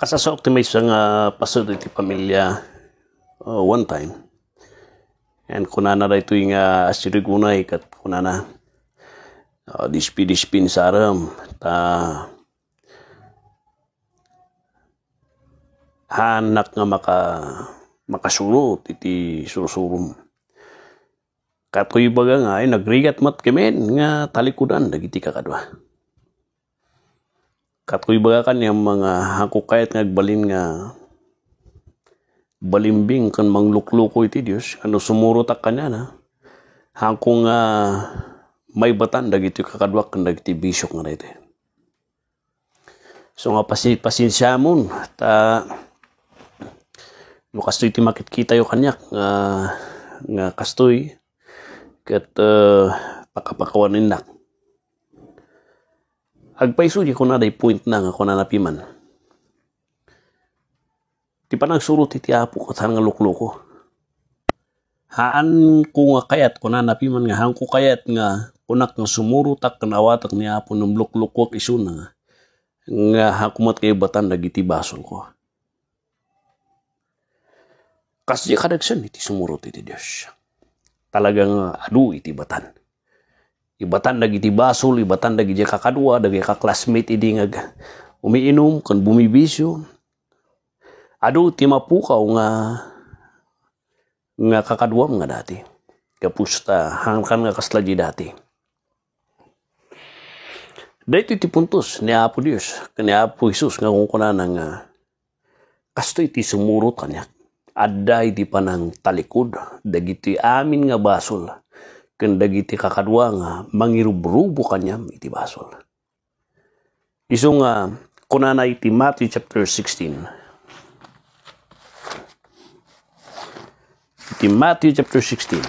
Kasi sa optimize ang uh, pasod iti pamilya uh, one time. And kunana na ito yung uh, ah, asirig unay kat kunana uh, ah, dispi-dispin sa aram. Ta, hanak nga maka makasulo iti surusurum. Kat ko nga ay nagrigat mat kemen nga talikudan dagiti kakadwa. Katkuibakan yung mga hakukayat nga nagbalin nga balimbing kan mangluklukoy ti Dios ano sumuro ta kanya na hangko nga may batan dagiti kakadwak kan dagiti bisok nga daytoy so nga pasi pasinsyamon ta no kastoy ti makitkita yo kanyak nga nga kastoy ket uh, ah, pakapakawanin nak Agpaisugi ko na day point na nga kung napiman. Di pa nagsurot iti apo ko sa nga lukloko. Haan ko nga kayat ko na napiman nga haan ko kayat nga kunak nga sumurutak kanawatak ni apo ng luklukwak iso na nga nga hakumat kayo batan dagiti basol ko. Kasi kadagsan iti sumurot iti Diyos. Talagang adu iti batan ibatan dagi ti basul ibatan dagi jeka kakadua dagi ka classmate idi nga umiinom kan bisyo adu ti mapukaw nga nga kakadua nga dati kapusta hangkan nga kaslaji dati Dahito ti puntos ni Apo Dios, kan ni Apo Jesus nga kung kunanan nga kasto iti sumurot kanya. Adda iti panang talikod, dagiti amin nga basol, Kendag iti kakadwa nga mangirubrubo kanyam iti basol. Iso nga kunana iti Matthew chapter 16. Iti Matthew chapter 16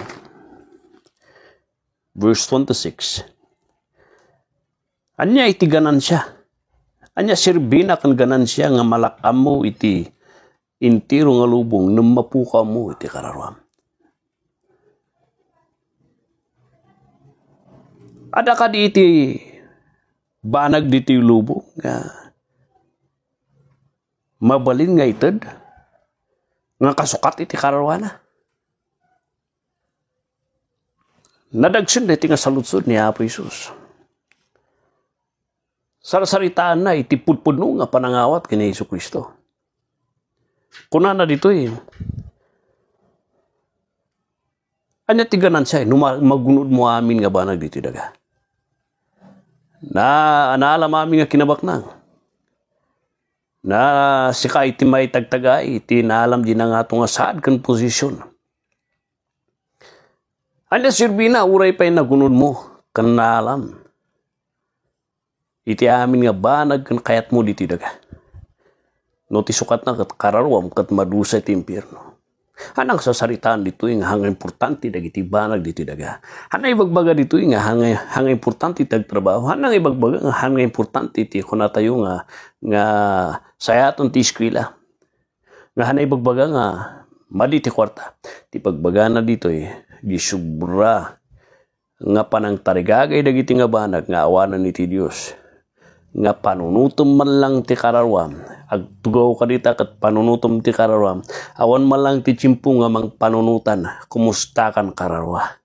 verse 26. Anya iti ganan siya. Anya sirbina kan ganan siya nga malakam mo iti intiro nga lubong namapuka mo iti kararuam. Ada ka di iti banag di ti lubo nga mabalin nga itad nga kasukat iti karawana. Nadagsin na iti nga saludsod ni Apo Isus. Sarasaritaan na iti pudpudno nga panangawat kini Iso Kristo. Kuna na dito eh. Anya tiganan siya, eh, magunod mo amin nga banag dito daga na naalam amin nga kinabaknang. Na sika iti may tagtagay, iti naalam din nga atong asad kan posisyon. Anya sirbina, uray pa'y nagunod mo, kan naalam. Iti amin nga banag kan kayat mo diti daga. No ti sukat na kat kararwam kat madusa ti impyerno. Hanang sa saritaan dito nga hanga importante dagiti banag dito daga. Hanang ibagbaga dito nga hanga hanga importante tag trabaho. Hanang ibagbaga nga hanga importante ti kuna tayo nga nga sayaton ti eskwela. Nga hanang ibagbaga nga madi ti kwarta. Ti pagbaga na dito eh gisubra nga panang tarigagay dagiti nga banag nga awanan ni ti Dios nga panunutom man lang ti kararuam agtugaw kadita kat panunutom ti kararuam awan man lang ti chimpo nga mangpanunutan panunutan kumusta kan kararwa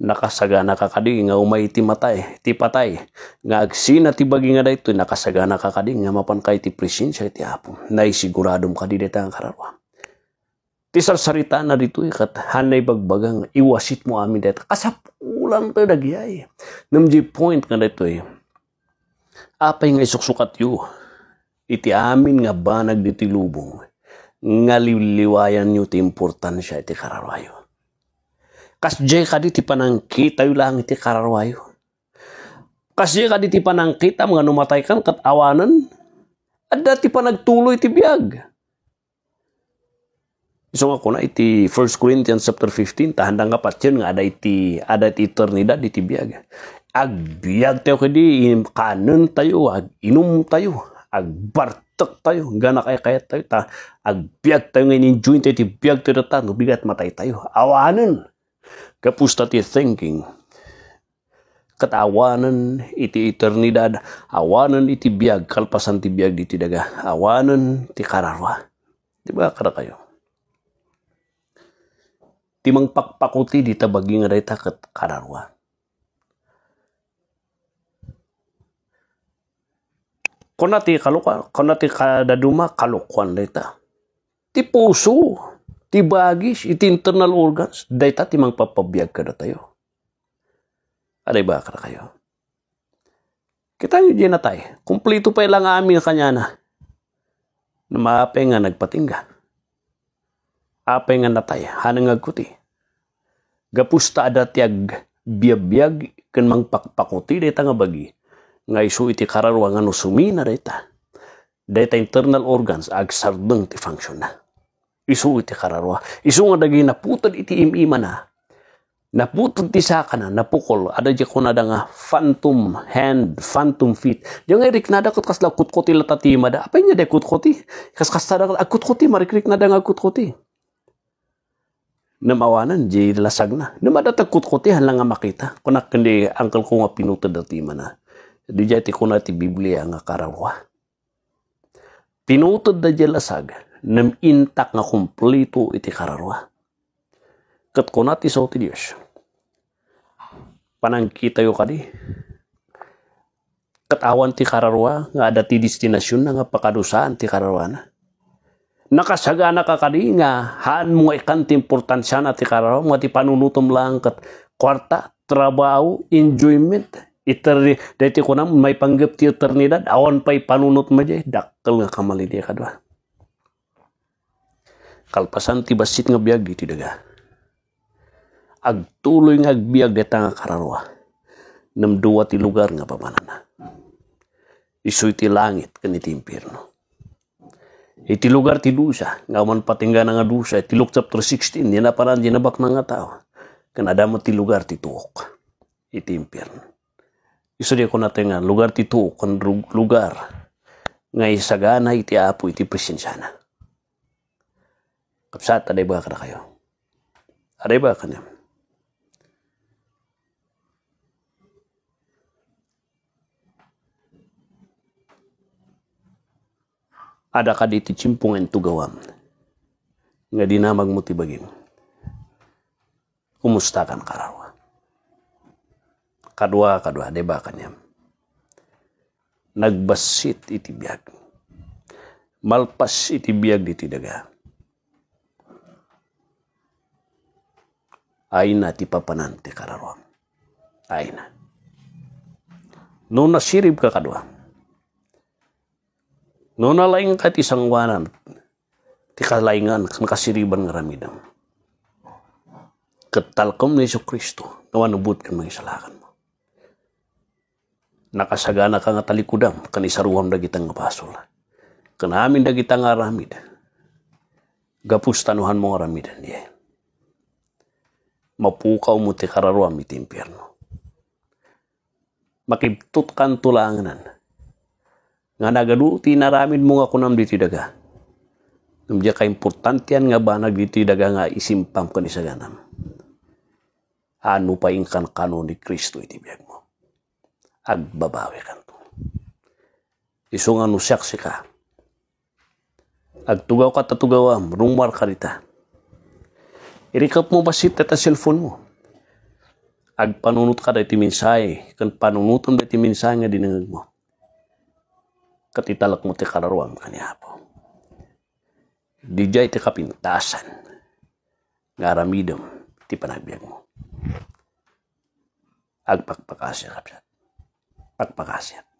nakasaga na kakadi nga umay ti matay ti patay nga agsina ti bagi nga dayto nakasaga na kakadi nga mapan kay ti presensya ti apo nay siguradom kadi deta ang kararuam ti sarsarita na dito kat hanay bagbagang iwasit mo amin dito kasapulan tayo dagyay namji point nga dito apay nga isuksukat yu. Iti amin nga banag diti lubong. Nga liwliwayan yu ti importansya iti kararwayo. Kas jay ka diti panangkita yu lang iti kararwayo. Kas jay ka diti panangkita mga numatay kan kat awanan. At dati pa nagtuloy ti biyag. So nga ko na iti 1 Corinthians chapter 15 tahandang nga patyon nga ada iti ada iti eternidad iti biyag agbiyag tayo kadi kanan tayo ag inom tayo agbartok tayo gana kay kaya tayo ta agbiag tayo ngayon enjoy tayo ti biag tayo ta nubigat matay tayo awanan kapusta ti thinking katawanan iti eternidad awanan iti biag kalpasan ti biag diti daga awanan ti kararwa di ba kada kayo timang pakpakuti di tabagi nga kat kararwa konati kaluka konati kadaduma kalukwan leta ti puso ti bagis iti internal organs data ti mangpapabiyag kada tayo aday ba kada kayo kita yu di natay kumplito pa ilang amin kanya na na maapay nga nagpatingga apay nga natay hanang agkuti gapusta adatiag biyag-biyag kan mangpakpakuti data nga bagi ngai su iti karar sumi na data data internal organs ag sardeng ti function na isu iti kararwa isu nga dagi naputod iti imima na naputod ti saka na napukol ada di ko nada nga phantom hand phantom feet Diyo nga rik nada kutkas kasla kutkoti latatima da apa niya de kutkoti kas kutkoti akutkoti marikrik nada nga kutkoti namawanan di lasag na Namadatag kutkoti halang nga makita kunak kundi angkel ko nga pinutod dati na ti biblia nga karawa. Tinutod da jela saga, nam intak nga kumpleto iti kararwa. Kat ti sa ti Diyos. kita yo kadi. Katawan ti kararwa nga ada ti destinasyon na nga pakadusaan ti karawa na. Nakasagana ka kadi nga haan mo ikan ti importansya na ti kararwa nga ti panunutom lang kat kwarta, trabaho, enjoyment, itar dati kunam may panggap ti eternidad awan pai panunut majay dakkel nga kamali dia kadwa kalpasan ti basit nga biag di daga agtuloy nga agbiag deta nga kararwa nam dua ti lugar nga pamanana isoy ti langit timpir impierno iti lugar ti dusa nga man patingga nga dusa iti Luke chapter 16 dinaparan dinabak na nga tao kanadamo ti lugar ti tuok iti impierno Isuri ko tengah lugar ti tuo kan lugar ngai sagana iti apo iti presensyana. Kapsat aday ba kada kayo? Ada ba kanyam? ada ka diti cimpungan tugawam nga dinamag mo tibagin kumusta kan karawan kadwa kadwa deba kanya nagbasit iti biag malpas iti biag diti daga aina ti papanante kararuam aina nuna sirib ka kadwa nuna lain ka ti wanan ti kalaingan kan kasiriban ramidam ketalkom ni Yesus Kristo nawanubut kan mga isalakan nakasagana ka nga talikudam kanisaruam da kita nga basol kanamin da kita nga aramid gapus tanuhan mo aramidan ma eh. mapukaw mo ti kararuam iti impyerno makibtut kan tulanganan nga nagadu ti naramid mo nga kunam diti daga Ngumja ka yan nga di ti daga nga isimpam kanisaganam. Ano pa ingkan kanon ni Kristo itibiyag mo. agbabawi kanto. Isungan no siyaksi ka. Agtugaw ka tatugawam, rumwar ka rita. Irikap mo basit tata cellphone mo. Agpanunot ka dati timinsay, kan panunuton dati timinsay nga dinangag mo. Katitalak mo ti kararuam kaniya po. Dijay ti kapintasan, nga aramidom ti panagbiag mo. Agpakpakasya kapsat at